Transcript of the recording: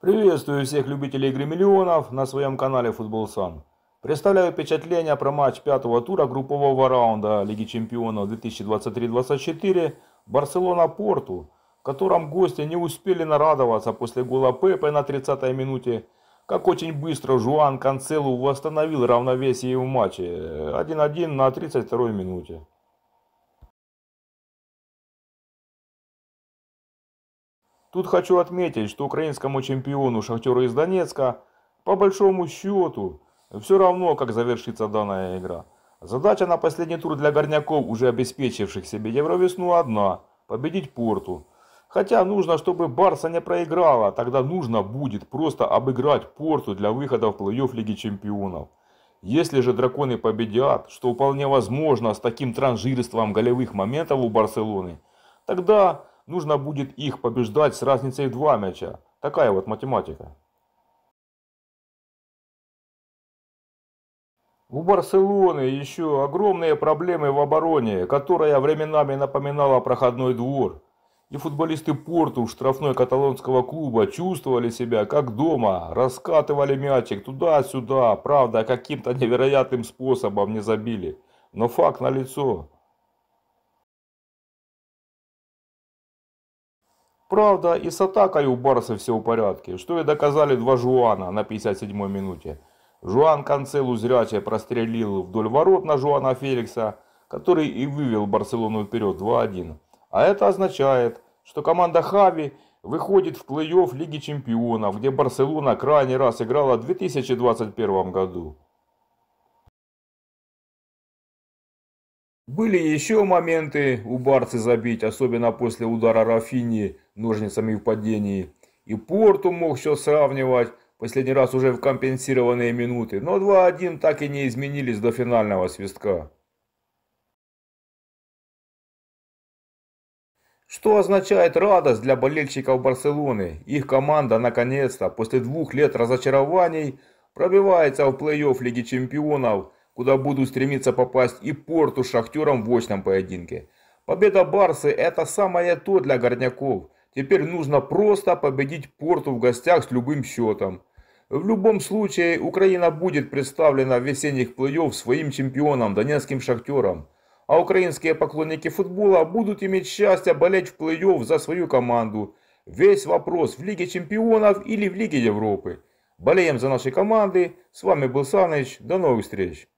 Приветствую всех любителей игры миллионов на своем канале Футбол Сам. Представляю впечатление про матч пятого тура группового раунда Лиги Чемпионов 2023-24 Барселона-Порту, в котором гости не успели нарадоваться после гола Пепе на 30-й минуте, как очень быстро Жуан Канцелу восстановил равновесие в матче 1-1 на 32-й минуте. Тут хочу отметить, что украинскому чемпиону Шахтеру из Донецка по большому счету все равно, как завершится данная игра. Задача на последний тур для горняков, уже обеспечивших себе Евровесну, одна – победить Порту. Хотя нужно, чтобы Барса не проиграла, тогда нужно будет просто обыграть Порту для выхода в плей-офф Лиги Чемпионов. Если же драконы победят, что вполне возможно с таким транжирством голевых моментов у Барселоны, тогда нужно будет их побеждать с разницей в два мяча. Такая вот математика. У Барселоны еще огромные проблемы в обороне, которая временами напоминала проходной двор. И футболисты Порту штрафной каталонского клуба чувствовали себя как дома, раскатывали мячик туда-сюда, правда, каким-то невероятным способом не забили. Но факт налицо. Правда, и с атакой у Барса все в порядке, что и доказали два Жуана на 57-й минуте. Жуан Канцелу зряче прострелил вдоль ворот на Жуана Феликса, который и вывел Барселону вперед 2-1. А это означает, что команда Хави выходит в плей-офф Лиги Чемпионов, где Барселона крайний раз играла в 2021 году. Были еще моменты у Барцы забить, особенно после удара Рафини ножницами в падении. И Порту мог все сравнивать, последний раз уже в компенсированные минуты, но 2-1 так и не изменились до финального свистка. Что означает радость для болельщиков Барселоны? Их команда наконец-то после двух лет разочарований пробивается в плей-офф Лиги Чемпионов – куда будут стремиться попасть и Порту с Шахтером в очном поединке. Победа Барсы – это самое то для горняков. Теперь нужно просто победить Порту в гостях с любым счетом. В любом случае, Украина будет представлена в весенних плей-офф своим чемпионом, донецким «Шахтером». А украинские поклонники футбола будут иметь счастье болеть в плей-офф за свою команду. Весь вопрос в Лиге чемпионов или в Лиге Европы. Болеем за наши команды. С вами был Саныч. До новых встреч.